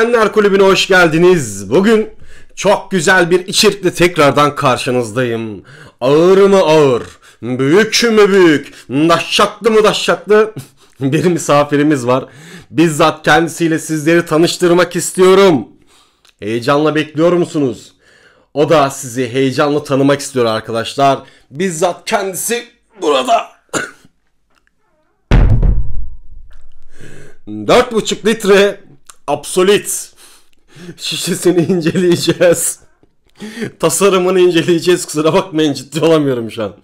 Enler Kulübü'ne hoş geldiniz. Bugün çok güzel bir içerikle tekrardan karşınızdayım. Ağır mı ağır, büyük mü büyük, daşşaklı mı daşşaklı bir misafirimiz var. Bizzat kendisiyle sizleri tanıştırmak istiyorum. Heyecanla bekliyor musunuz? O da sizi heyecanla tanımak istiyor arkadaşlar. Bizzat kendisi burada. 4,5 litre Absolut. şişesini inceleyeceğiz. Tasarımını inceleyeceğiz. Kusura bakmayın ciddi olamıyorum şu an.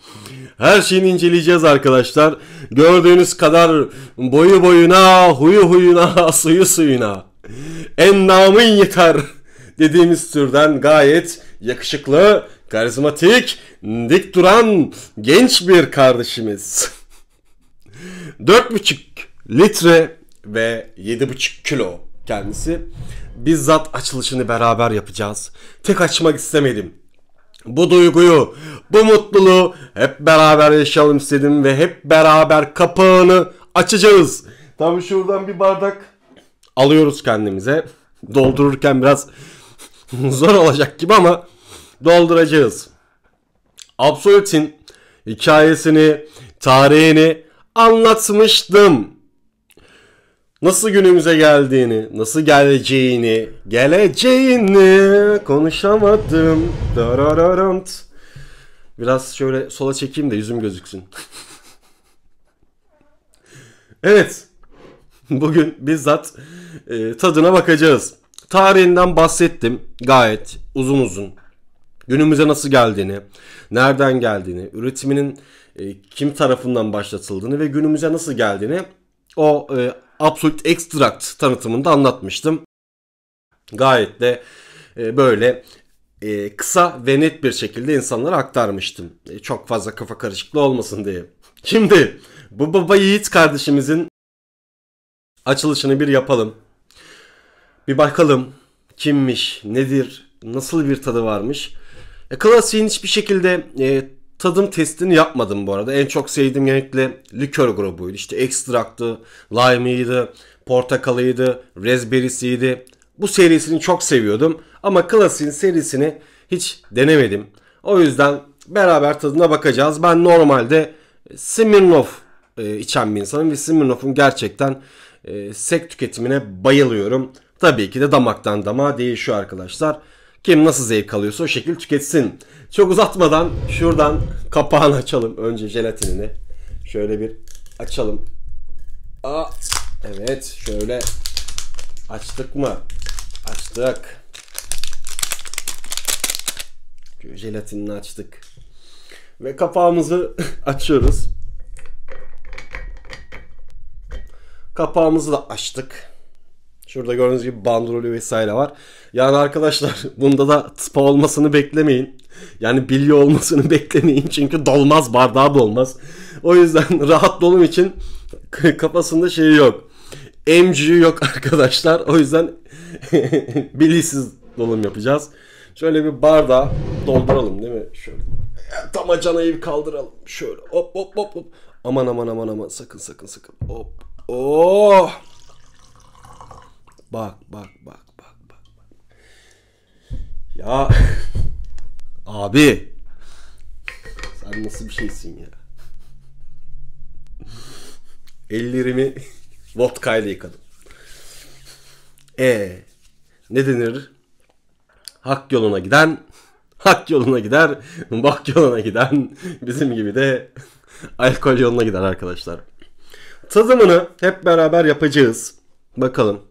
Her şeyini inceleyeceğiz arkadaşlar. Gördüğünüz kadar boyu boyuna, huyu huyuna, suyu suyuna. En namın yeter dediğimiz türden gayet yakışıklı, karizmatik, dik duran genç bir kardeşimiz. 4,5 litre ve 7,5 kilo kendisi. Bizzat açılışını beraber yapacağız. Tek açmak istemedim. Bu duyguyu, bu mutluluğu hep beraber yaşayalım istedim ve hep beraber kapağını açacağız. Tam şuradan bir bardak alıyoruz kendimize. Doldururken biraz zor olacak gibi ama dolduracağız. Absolut'in hikayesini, tarihini anlatmıştım nasıl günümüze geldiğini, nasıl geleceğini, geleceğini konuşamadım. Darararant. Biraz şöyle sola çekeyim de yüzüm gözüksün. evet. Bugün bizzat e, tadına bakacağız. Tarihinden bahsettim gayet uzun uzun. Günümüze nasıl geldiğini, nereden geldiğini, üretiminin e, kim tarafından başlatıldığını ve günümüze nasıl geldiğini o e, Absolute Extract tanıtımında anlatmıştım. Gayet de e, böyle e, kısa ve net bir şekilde insanlara aktarmıştım. E, çok fazla kafa karışıklığı olmasın diye. Şimdi bu baba Yiğit kardeşimizin açılışını bir yapalım. Bir bakalım kimmiş, nedir, nasıl bir tadı varmış. E, klasiğin hiçbir şekilde tadım testini yapmadım bu arada. En çok sevdiğim genellikle likör grubuydu. İşte ekstraktı, lime'ıydı, portakalıydı, raspberry'siydi. Bu serisini çok seviyordum ama klasin serisini hiç denemedim. O yüzden beraber tadına bakacağız. Ben normalde e, Smirnoff e, içen bir insanım ve Smirnoff'un gerçekten e, sek tüketimine bayılıyorum. Tabii ki de damaktan damağa değişiyor arkadaşlar. Kim nasıl zevk alıyorsa o şekil tüketsin. Çok uzatmadan şuradan kapağını açalım. Önce jelatinini. Şöyle bir açalım. Aa, evet şöyle açtık mı? Açtık. jelatinini açtık. Ve kapağımızı açıyoruz. Kapağımızı da açtık. Şurada gördüğünüz gibi bandrolü vesaire var. Yani arkadaşlar bunda da tıpa olmasını beklemeyin. Yani bilye olmasını beklemeyin. Çünkü dolmaz bardağı dolmaz. O yüzden rahat dolum için kafasında şey yok. MG yok arkadaşlar. O yüzden bilyesiz dolum yapacağız. Şöyle bir bardağı dolduralım değil mi? Şöyle tam acanayı bir kaldıralım. Şöyle hop hop hop hop. Aman aman aman aman sakın sakın sakın. Hop. Oh. Bak bak bak bak bak. Ya abi sen nasıl bir şeysin ya? Ellerimi vodka ile yıkadım. E ne denir? Hak yoluna giden hak yoluna gider, bak yoluna giden bizim gibi de alkol yoluna gider arkadaşlar. Tadımını hep beraber yapacağız. Bakalım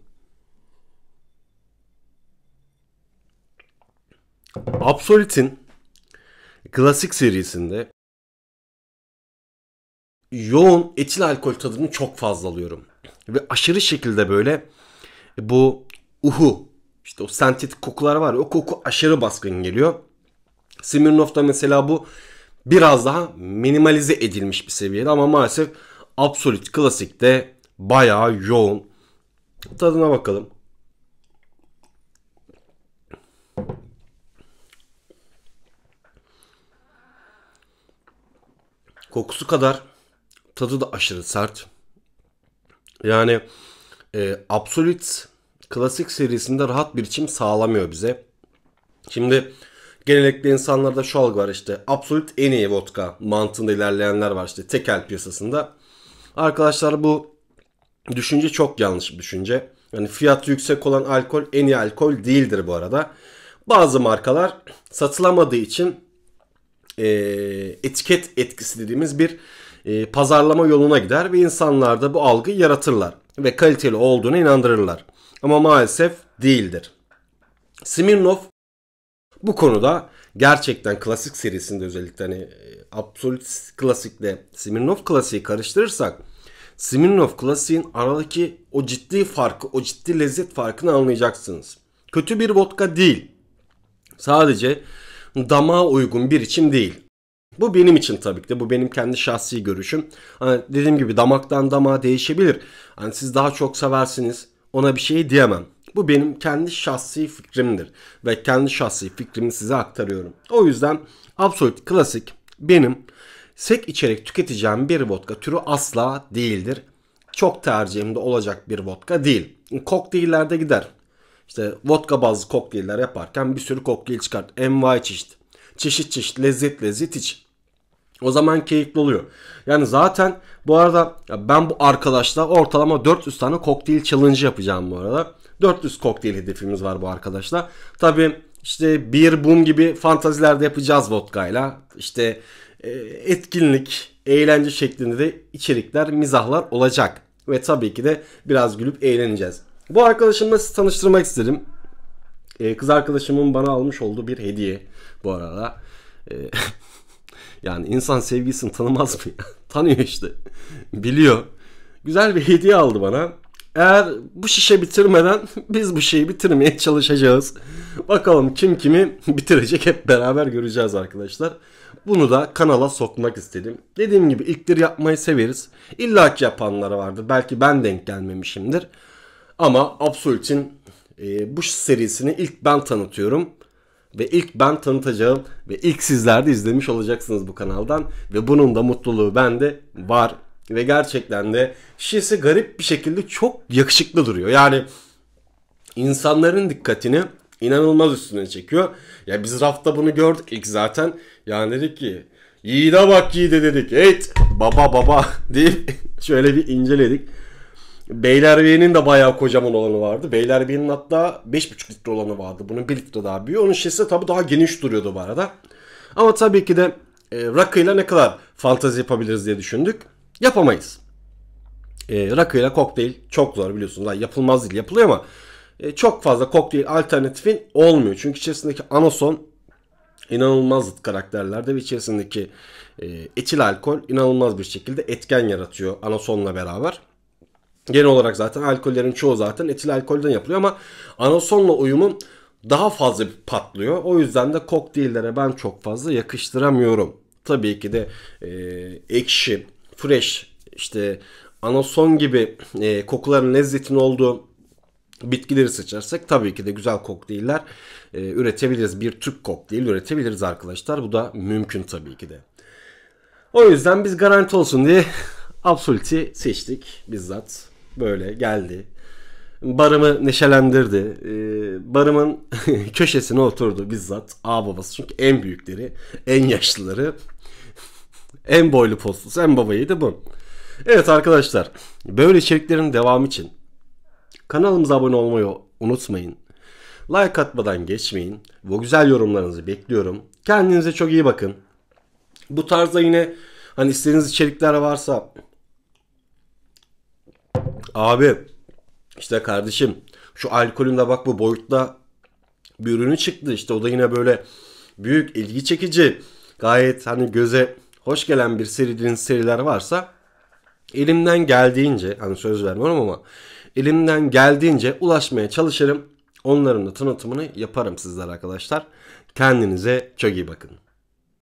Absolute'in klasik serisinde yoğun etil alkol tadını çok fazla alıyorum. Ve aşırı şekilde böyle bu uhu işte o sentetik kokular var ya o koku aşırı baskın geliyor. Smirnoff'ta mesela bu biraz daha minimalize edilmiş bir seviyede ama maalesef Absolut klasikte bayağı yoğun. Tadına bakalım. Kokusu kadar tadı da aşırı sert. Yani e, Absolute klasik serisinde rahat bir içim sağlamıyor bize. Şimdi genellikle insanlarda şu algı var işte Absolute en iyi vodka mantığında ilerleyenler var işte tekel piyasasında. Arkadaşlar bu düşünce çok yanlış bir düşünce. Yani fiyat yüksek olan alkol en iyi alkol değildir bu arada. Bazı markalar satılamadığı için e, etiket etkisi dediğimiz bir e, pazarlama yoluna gider ve insanlarda bu algı yaratırlar ve kaliteli olduğunu inandırırlar. Ama maalesef değildir. Smirnov bu konuda gerçekten klasik serisinde özellikle hani e, Absolut klasikle Smirnov klasiği karıştırırsak Smirnov klasiğin aradaki o ciddi farkı, o ciddi lezzet farkını anlayacaksınız. Kötü bir vodka değil. Sadece damağa uygun bir içim değil. Bu benim için tabii ki de bu benim kendi şahsi görüşüm. Hani dediğim gibi damaktan damağa değişebilir. Hani siz daha çok seversiniz ona bir şey diyemem. Bu benim kendi şahsi fikrimdir ve kendi şahsi fikrimi size aktarıyorum. O yüzden Absolut Klasik benim sek içerek tüketeceğim bir vodka türü asla değildir. Çok tercihimde olacak bir vodka değil. Kokteyllerde gider. İşte vodka bazlı kokteyller yaparken bir sürü kokteyl çıkart. Envai çeşit. Çeşit çeşit lezzet lezzet iç. O zaman keyifli oluyor. Yani zaten bu arada ben bu arkadaşla ortalama 400 tane kokteyl challenge yapacağım bu arada. 400 kokteyl hedefimiz var bu arkadaşla. Tabi işte bir boom gibi fantazilerde yapacağız vodkayla. İşte e, etkinlik, eğlence şeklinde de içerikler, mizahlar olacak. Ve tabii ki de biraz gülüp eğleneceğiz. Bu arkadaşımla sizi tanıştırmak istedim. Ee, kız arkadaşımın bana almış olduğu bir hediye bu arada. Ee, yani insan sevgisini tanımaz mı? Tanıyor işte. Biliyor. Güzel bir hediye aldı bana. Eğer bu şişe bitirmeden biz bu şeyi bitirmeye çalışacağız. Bakalım kim kimi bitirecek hep beraber göreceğiz arkadaşlar. Bunu da kanala sokmak istedim. Dediğim gibi ilkleri yapmayı severiz. İlla yapanları yapanlara vardır. Belki ben denk gelmemişimdir. Ama Absolute'in e, bu serisini ilk ben tanıtıyorum. Ve ilk ben tanıtacağım ve ilk sizler de izlemiş olacaksınız bu kanaldan. Ve bunun da mutluluğu bende var. Ve gerçekten de şişesi garip bir şekilde çok yakışıklı duruyor. Yani insanların dikkatini inanılmaz üstüne çekiyor. Ya biz rafta bunu gördük ilk zaten. Yani dedik ki Yiğide bak yiğide dedik. Evet baba baba deyip şöyle bir inceledik. Beylerbeyi'nin de bayağı kocaman olanı vardı. Beylerbeyi'nin hatta 5,5 litre olanı vardı. Bunun 1 litre daha büyüğü. Onun şişesi tabii daha geniş duruyordu bu arada. Ama tabii ki de e, rakıyla ne kadar fantazi yapabiliriz diye düşündük. Yapamayız. E, rakıyla kokteyl çok zor biliyorsunuz. Yani yapılmaz değil yapılıyor ama e, çok fazla kokteyl alternatifin olmuyor. Çünkü içerisindeki anason inanılmaz zıt karakterlerde ve içerisindeki e, etil alkol inanılmaz bir şekilde etken yaratıyor anasonla beraber. Genel olarak zaten alkollerin çoğu zaten etil alkolden yapılıyor ama anasonla uyumu daha fazla patlıyor. O yüzden de kokteyllere ben çok fazla yakıştıramıyorum. Tabii ki de e, ekşi, fresh, işte anason gibi e, kokuların lezzetin olduğu bitkileri seçersek tabii ki de güzel kokteyller e, üretebiliriz. Bir Türk kokteyl üretebiliriz arkadaşlar. Bu da mümkün tabii ki de. O yüzden biz garanti olsun diye Absolute'i seçtik bizzat böyle geldi. Barımı neşelendirdi. Ee, barımın köşesine oturdu bizzat ağababası. Çünkü en büyükleri, en yaşlıları, en boylu postlusu, en babayıydı bu. Evet arkadaşlar, böyle içeriklerin devamı için kanalımıza abone olmayı unutmayın. Like atmadan geçmeyin. Bu güzel yorumlarınızı bekliyorum. Kendinize çok iyi bakın. Bu tarzda yine hani istediğiniz içerikler varsa Abi işte kardeşim şu alkolün de bak bu boyutta bir ürünü çıktı. İşte o da yine böyle büyük ilgi çekici gayet hani göze hoş gelen bir serinin seriler varsa elimden geldiğince hani söz vermiyorum ama elimden geldiğince ulaşmaya çalışırım. Onların da tanıtımını yaparım sizler arkadaşlar. Kendinize çok iyi bakın.